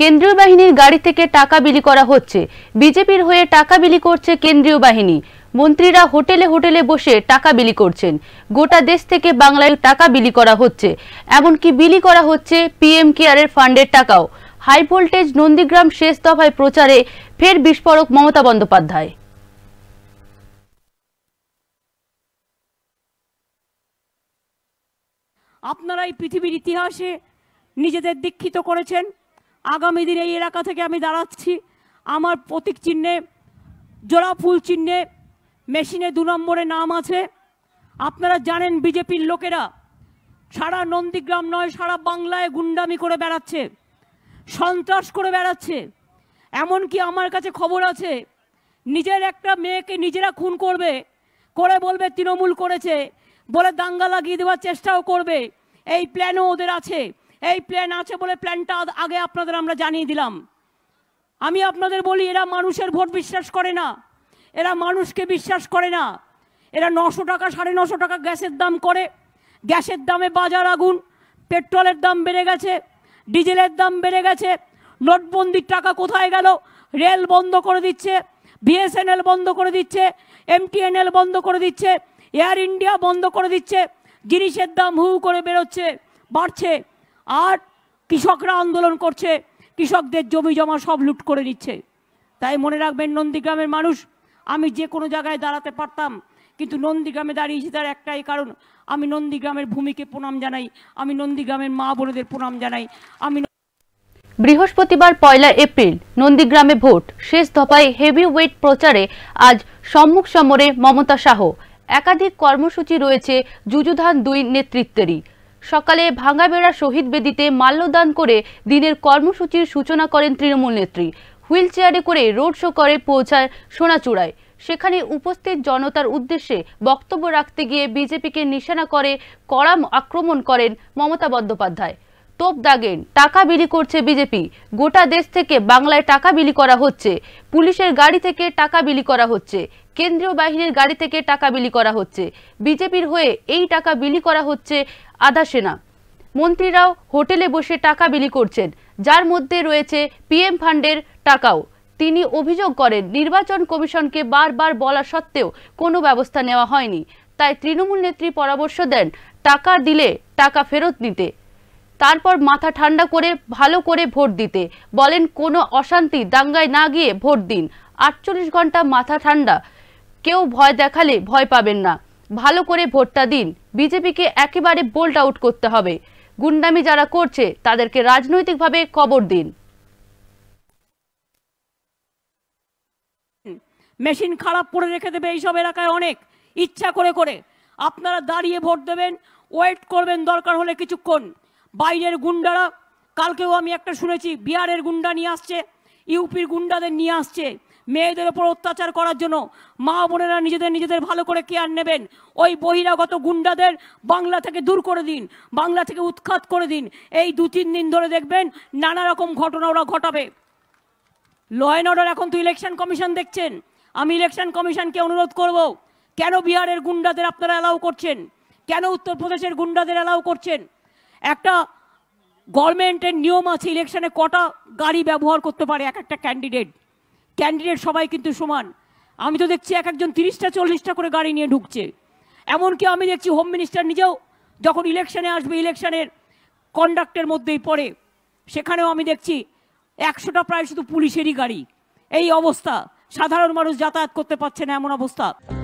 কেন্দ্রীয় বাহিনীর গাড়ি থেকে টাকা বিলি করা হচ্ছে বিজেপির হয়ে টাকা বিলি করছে কেন্দ্রীয় বাহিনী মন্ত্রীরা হোটেলে হোটেলে বসে টাকা বিলি করছেন গোটা দেশ থেকে বাংলায় টাকা বিলি করা হচ্ছে এমনকি বিলি করা হচ্ছে পিএম কেয়ারের ফান্ডের টাকাও হাই ভোল্টেজ নন্দীগ্রাম শেষ দফায় প্রচারে ফের বিস্ফোরক মমতা বন্দ্যোপাধ্যায় আপনারা এই পৃথিবীর ইতিহাসে নিজেদের দীক্ষিত করেছেন আগামী দিনে এই এলাকা থেকে আমি দাঁড়াচ্ছি আমার প্রতীক চিহ্নে জোড়া ফুল চিহ্নে মেশিনে দু নম্বরে নাম আছে আপনারা জানেন বিজেপির লোকেরা সারা নন্দীগ্রাম নয় সারা বাংলায় গুন্ডামি করে বেড়াচ্ছে সন্ত্রাস করে বেড়াচ্ছে এমনকি আমার কাছে খবর আছে নিজের একটা মেয়েকে নিজেরা খুন করবে করে বলবে তৃণমূল করেছে বলে দাঙ্গা লাগিয়ে দেওয়ার চেষ্টাও করবে এই প্ল্যানও ওদের আছে এই প্ল্যান আছে বলে প্ল্যানটা আগে আপনাদের আমরা জানিয়ে দিলাম আমি আপনাদের বলি এরা মানুষের ভোট বিশ্বাস করে না এরা মানুষকে বিশ্বাস করে না এরা নশো টাকা সাড়ে নশো টাকা গ্যাসের দাম করে গ্যাসের দামে বাজার আগুন পেট্রোলের দাম বেড়ে গেছে ডিজেলের দাম বেড়ে গেছে নোটবন্দির টাকা কোথায় গেল রেল বন্ধ করে দিচ্ছে বিএসএনএল বন্ধ করে দিচ্ছে এমটিএনএল বন্ধ করে দিচ্ছে এয়ার ইন্ডিয়া বন্ধ করে দিচ্ছে জিনিসের দাম হু করে বেরোচ্ছে বাড়ছে আর কৃষকরা আন্দোলন করছে কৃষকদের জমি জমা সব লুট করে নিচ্ছে তাই মনে রাখবেন নন্দীগ্রামের মানুষ আমি যে কোনো জায়গায় দাঁড়াতে পারতাম কিন্তু নন্দীগ্রামে দাঁড়িয়েছি তার একটাই কারণ আমি নন্দীগ্রামের ভূমিকে প্রণাম জানাই আমি নন্দীগ্রামের মা বোনদের প্রণাম জানাই আমি বৃহস্পতিবার পয়লা এপ্রিল নন্দীগ্রামে ভোট শেষ দফায় হেভি ওয়েট প্রচারে আজ সম্মুখ সমরে মমতা শাহ একাধিক কর্মসূচি রয়েছে যুযুধান দুই নেতৃত্বেরই সকালে ভাঙ্গাবেড়া শহীদ বেদিতে মাল্যদান করে দিনের কর্মসূচির সূচনা করেন তৃণমূল নেত্রী হুইল চেয়ারে করে রোড শো করে পৌঁছায় সোনাচূড়ায় সেখানে উপস্থিত জনতার উদ্দেশ্যে বক্তব্য রাখতে গিয়ে বিজেপিকে নিশানা করে কড়া আক্রমণ করেন মমতা বন্দ্যোপাধ্যায় তোপ দাগেন টাকা বিলি করছে বিজেপি গোটা দেশ থেকে বাংলায় টাকা বিলি করা হচ্ছে পুলিশের গাড়ি থেকে টাকা বিলি করা হচ্ছে কেন্দ্রীয় বাহিনীর গাড়ি থেকে টাকা বিলি করা হচ্ছে বিজেপির হয়ে এই টাকা বিলি করা হচ্ছে আধা সেনা মন্ত্রীরাও হোটেলে বসে টাকা বিলি করছেন যার মধ্যে রয়েছে পিএম ফান্ডের টাকাও তিনি অভিযোগ করেন নির্বাচন কমিশনকে বারবার বলা সত্ত্বেও কোনো ব্যবস্থা নেওয়া হয়নি তাই তৃণমূল নেত্রী পরামর্শ দেন টাকা দিলে টাকা ফেরত নিতে তারপর মাথা ঠান্ডা করে ভালো করে ভোট দিতে বলেন কোনো অশান্তি দাঙ্গায় না গিয়ে ভোট দিন আটচল্লিশ ঘন্টা মাথা ঠান্ডা কেউ ভয় দেখালে ভয় পাবেন না ভালো করে ভোটটা দিন বিজেপিকে একেবারে বোল্ড আউট করতে হবে গুন্ডামি যারা করছে তাদেরকে রাজনৈতিকভাবে কবর দিন মেশিন খারাপ করে রেখে দেবে এইসব এলাকায় অনেক ইচ্ছা করে করে আপনারা দাঁড়িয়ে ভোট দেবেন ওয়েট করবেন দরকার হলে কিছুক্ষণ বাইরের গুন্ডারা কালকেও আমি একটা শুনেছি বিহারের গুন্ডা নিয়ে আসছে ইউপির গুন্ডাদের নিয়ে আসছে মেয়েদের ওপর অত্যাচার করার জন্য মা বোনেরা নিজেদের নিজেদের ভালো করে কেয়ার নেবেন ওই বহিরাগত গুন্ডাদের বাংলা থেকে দূর করে দিন বাংলা থেকে উৎখাত করে দিন এই দু তিন দিন ধরে দেখবেন নানা রকম ঘটনা ওরা ঘটাবে ল অ্যান্ড অর্ডার এখন তো ইলেকশন কমিশন দেখছেন আমি ইলেকশন কমিশনকে অনুরোধ করব কেন বিহারের গুন্ডাদের আপনারা অ্যালাউ করছেন কেন উত্তরপ্রদেশের গুন্ডাদের অ্যালাউ করছেন একটা গভর্নমেন্টের নিয়ম আছে ইলেকশনে কটা গাড়ি ব্যবহার করতে পারে এক একটা ক্যান্ডিডেট ক্যান্ডিডেট সবাই কিন্তু সমান আমি তো দেখছি এক একজন তিরিশটা চল্লিশটা করে গাড়ি নিয়ে ঢুকছে এমনকি আমি দেখছি হোম মিনিস্টার নিজেও যখন ইলেকশনে আসবে ইলেকশনের কন্ডাক্টের মধ্যেই পড়ে সেখানেও আমি দেখছি একশোটা প্রায় শুধু পুলিশেরই গাড়ি এই অবস্থা সাধারণ মানুষ যাতায়াত করতে পারছে না এমন অবস্থা